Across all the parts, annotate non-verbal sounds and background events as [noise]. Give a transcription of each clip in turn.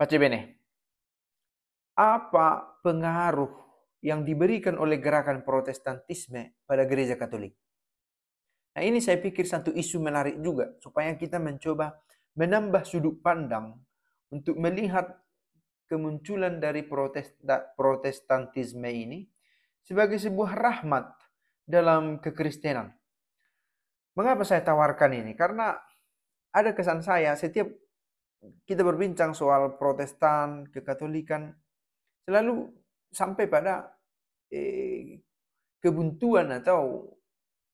Baca bene. Apa pengaruh yang diberikan oleh gerakan protestantisme pada gereja katolik? Nah ini saya pikir satu isu menarik juga. Supaya kita mencoba menambah sudut pandang untuk melihat kemunculan dari protestantisme ini sebagai sebuah rahmat dalam kekristenan. Mengapa saya tawarkan ini? Karena ada kesan saya setiap kita berbincang soal Protestan, kekatolikan, selalu sampai pada eh, kebuntuan atau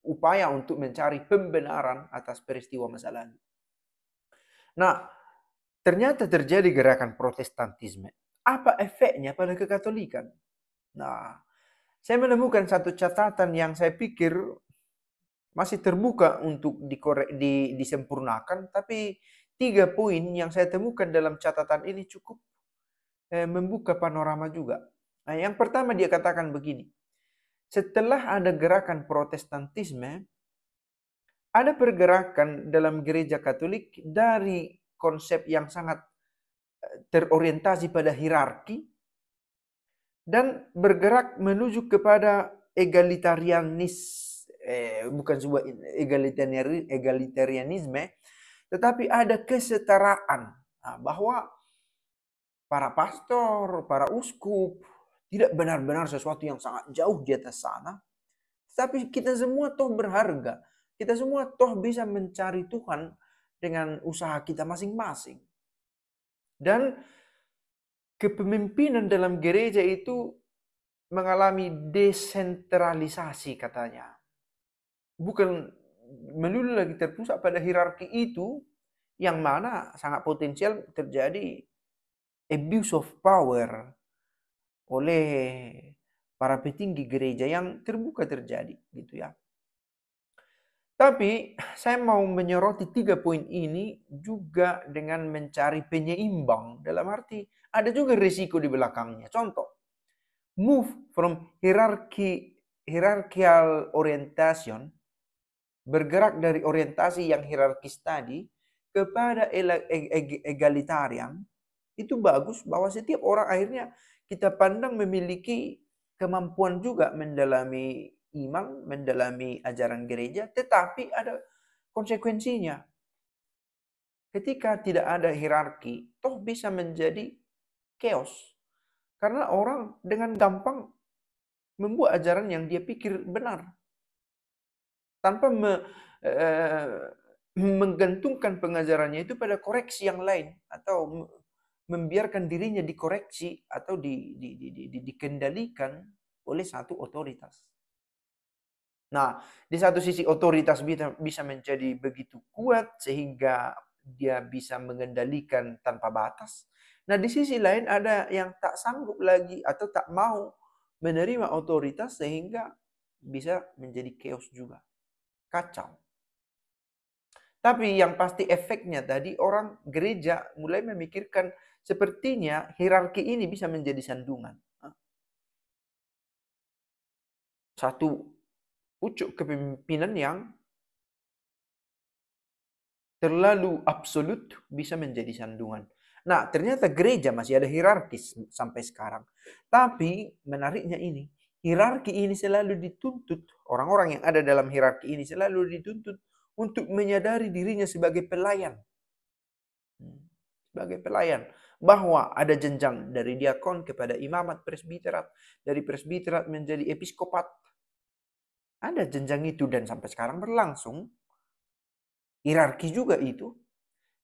upaya untuk mencari pembenaran atas peristiwa masa lalu. Nah, ternyata terjadi gerakan protestantisme. Apa efeknya pada kekatolikan? Nah, saya menemukan satu catatan yang saya pikir masih terbuka untuk dikorek, di, disempurnakan, tapi tiga poin yang saya temukan dalam catatan ini cukup eh, membuka panorama juga. Nah, yang pertama dia katakan begini, setelah ada gerakan Protestantisme, ada pergerakan dalam gereja Katolik dari konsep yang sangat eh, terorientasi pada hierarki dan bergerak menuju kepada egalitarianis eh, bukan sebuah egalitarianisme tetapi ada kesetaraan nah, bahwa para pastor, para uskup tidak benar-benar sesuatu yang sangat jauh di atas sana. Tetapi kita semua toh berharga. Kita semua toh bisa mencari Tuhan dengan usaha kita masing-masing. Dan kepemimpinan dalam gereja itu mengalami desentralisasi katanya. Bukan melulu lagi terpusat pada hierarki itu yang mana sangat potensial terjadi abuse of power oleh para petinggi gereja yang terbuka terjadi gitu ya. Tapi saya mau menyoroti tiga poin ini juga dengan mencari penyeimbang. Dalam arti ada juga risiko di belakangnya. Contoh, move from hierarchy, hierarchical orientation bergerak dari orientasi yang hierarkis tadi kepada e-, e-, egalitarian itu bagus bahwa setiap orang akhirnya kita pandang memiliki kemampuan juga mendalami iman, mendalami ajaran gereja, tetapi ada konsekuensinya. Ketika tidak ada hierarki, toh bisa menjadi chaos. Karena orang dengan gampang membuat ajaran yang dia pikir benar tanpa me, eh, menggantungkan pengajarannya itu pada koreksi yang lain atau membiarkan dirinya dikoreksi atau di, di, di, di, di, dikendalikan oleh satu otoritas. Nah, di satu sisi otoritas bisa menjadi begitu kuat sehingga dia bisa mengendalikan tanpa batas. Nah, di sisi lain ada yang tak sanggup lagi atau tak mau menerima otoritas sehingga bisa menjadi chaos juga kacau. Tapi yang pasti efeknya tadi orang gereja mulai memikirkan sepertinya hierarki ini bisa menjadi sandungan. Satu pucuk kepemimpinan yang terlalu absolut bisa menjadi sandungan. Nah, ternyata gereja masih ada hierarkis sampai sekarang. Tapi menariknya ini, hierarki ini selalu dituntut, orang-orang yang ada dalam hierarki ini selalu dituntut untuk menyadari dirinya sebagai pelayan. Hmm, sebagai pelayan. Bahwa ada jenjang dari diakon kepada imamat presbiterat, dari presbiterat menjadi episkopat. Ada jenjang itu dan sampai sekarang berlangsung. Hierarki juga itu.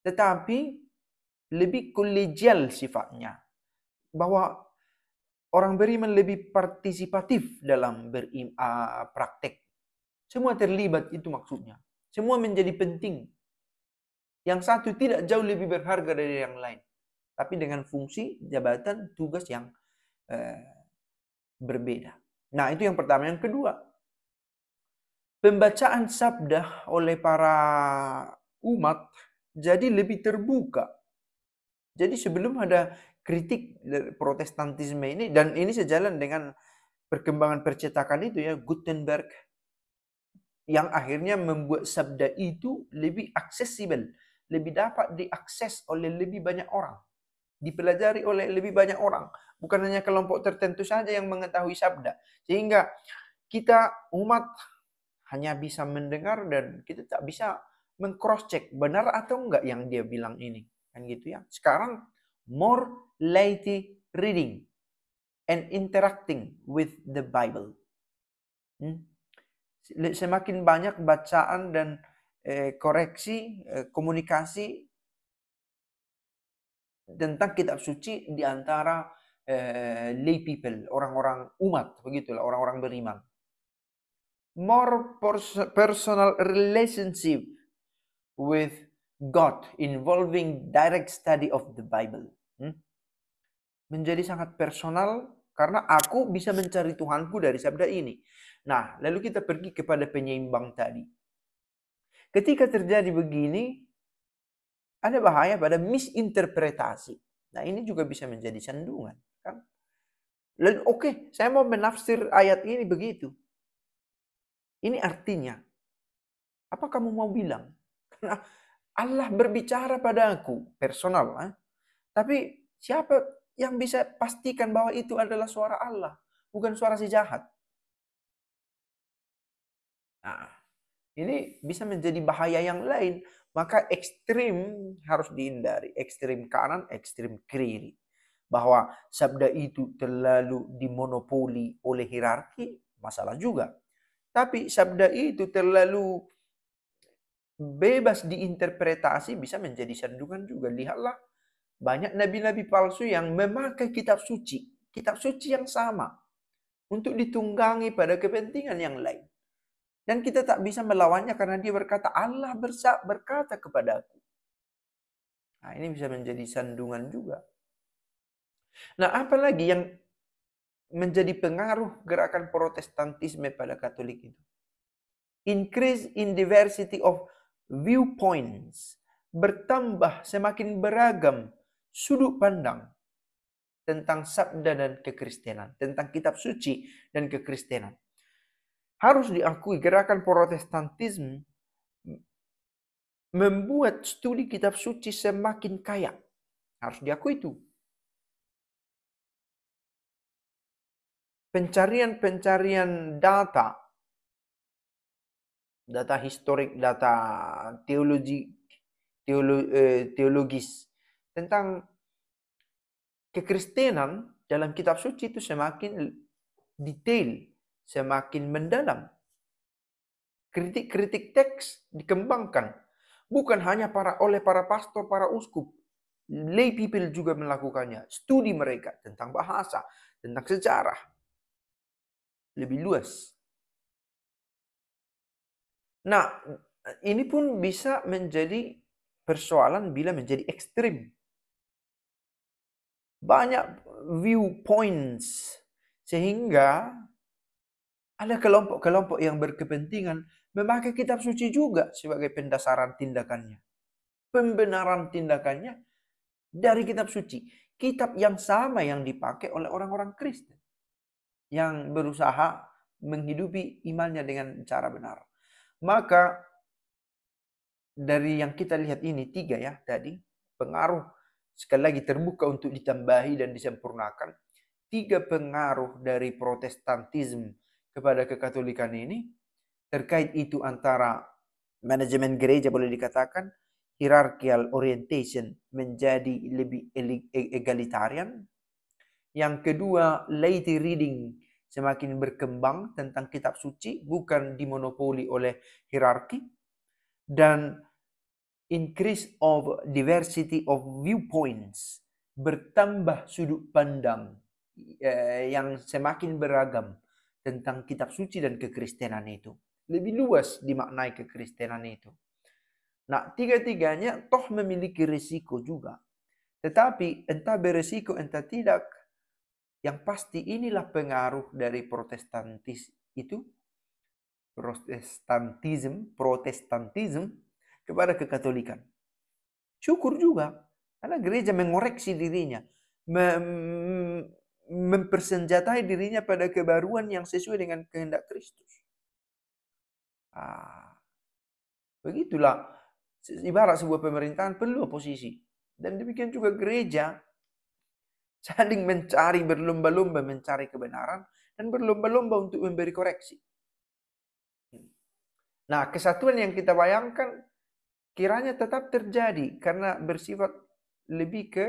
Tetapi lebih kolegial sifatnya. Bahwa orang beriman lebih partisipatif dalam berim, uh, praktek. Semua terlibat itu maksudnya. Semua menjadi penting. Yang satu tidak jauh lebih berharga dari yang lain. Tapi dengan fungsi, jabatan, tugas yang uh, berbeda. Nah itu yang pertama. Yang kedua, pembacaan sabda oleh para umat jadi lebih terbuka. Jadi sebelum ada kritik dari protestantisme ini dan ini sejalan dengan perkembangan percetakan itu ya Gutenberg yang akhirnya membuat sabda itu lebih aksesibel, lebih dapat diakses oleh lebih banyak orang, dipelajari oleh lebih banyak orang, bukan hanya kelompok tertentu saja yang mengetahui sabda. Sehingga kita umat hanya bisa mendengar dan kita tak bisa mengcross check benar atau enggak yang dia bilang ini. Kan gitu ya. Sekarang more lazy reading and interacting with the Bible. Hmm? Semakin banyak bacaan dan eh, koreksi, eh, komunikasi tentang kitab suci di antara eh, lay people, orang-orang umat, begitulah orang-orang beriman. More personal relationship with God involving direct study of the Bible. Hmm? Menjadi sangat personal karena aku bisa mencari Tuhanku dari sabda ini. Nah, lalu kita pergi kepada penyeimbang tadi. Ketika terjadi begini, ada bahaya pada misinterpretasi. Nah, ini juga bisa menjadi sandungan, kan? Lalu oke, okay, saya mau menafsir ayat ini begitu. Ini artinya apa kamu mau bilang? [laughs] Karena Allah berbicara padaku personal, eh? tapi siapa yang bisa pastikan bahwa itu adalah suara Allah, bukan suara si jahat? Nah, ini bisa menjadi bahaya yang lain. Maka ekstrim harus dihindari. Ekstrim kanan, ekstrim kiri. Bahwa sabda itu terlalu dimonopoli oleh hierarki, masalah juga. Tapi sabda itu terlalu bebas diinterpretasi bisa menjadi sandungan juga. Lihatlah banyak nabi-nabi palsu yang memakai kitab suci, kitab suci yang sama untuk ditunggangi pada kepentingan yang lain. Dan kita tak bisa melawannya karena dia berkata Allah bersak berkata kepadaku. Nah, ini bisa menjadi sandungan juga. Nah, apalagi yang menjadi pengaruh gerakan protestantisme pada Katolik itu. Increase in diversity of viewpoints, bertambah semakin beragam sudut pandang tentang sabda dan kekristenan, tentang kitab suci dan kekristenan. Harus diakui gerakan protestantisme membuat studi kitab suci semakin kaya. Harus diakui itu. Pencarian-pencarian data data historik, data teologi, teolo, eh, teologis tentang kekristenan dalam kitab suci itu semakin detail, semakin mendalam. Kritik-kritik teks dikembangkan bukan hanya para oleh para pastor, para uskup, lay people juga melakukannya. Studi mereka tentang bahasa, tentang sejarah lebih luas Nah, ini pun bisa menjadi persoalan bila menjadi ekstrim. Banyak viewpoints sehingga ada kelompok-kelompok yang berkepentingan memakai kitab suci juga sebagai pendasaran tindakannya. Pembenaran tindakannya dari kitab suci. Kitab yang sama yang dipakai oleh orang-orang Kristen. Yang berusaha menghidupi imannya dengan cara benar. Maka dari yang kita lihat ini tiga ya tadi pengaruh sekali lagi terbuka untuk ditambahi dan disempurnakan tiga pengaruh dari Protestantisme kepada kekatolikan ini terkait itu antara manajemen gereja boleh dikatakan hierarchical orientation menjadi lebih e-, egalitarian yang kedua lady reading semakin berkembang tentang kitab suci, bukan dimonopoli oleh hierarki, dan increase of diversity of viewpoints, bertambah sudut pandang eh, yang semakin beragam tentang kitab suci dan kekristenan itu. Lebih luas dimaknai kekristenan itu. Nah, tiga-tiganya toh memiliki risiko juga. Tetapi entah beresiko entah tidak, yang pasti inilah pengaruh dari protestantis itu. Protestantism, protestantism kepada kekatolikan. Syukur juga. Karena gereja mengoreksi dirinya. Mem mempersenjatai dirinya pada kebaruan yang sesuai dengan kehendak Kristus. Ah, begitulah ibarat sebuah pemerintahan perlu oposisi. Dan demikian juga gereja saling mencari berlomba-lomba mencari kebenaran dan berlomba-lomba untuk memberi koreksi. Nah, kesatuan yang kita bayangkan kiranya tetap terjadi karena bersifat lebih ke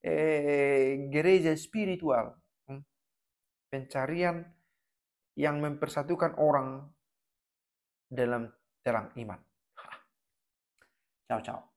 eh, gereja spiritual, hmm. pencarian yang mempersatukan orang dalam terang iman. [laughs] Ciao ciao.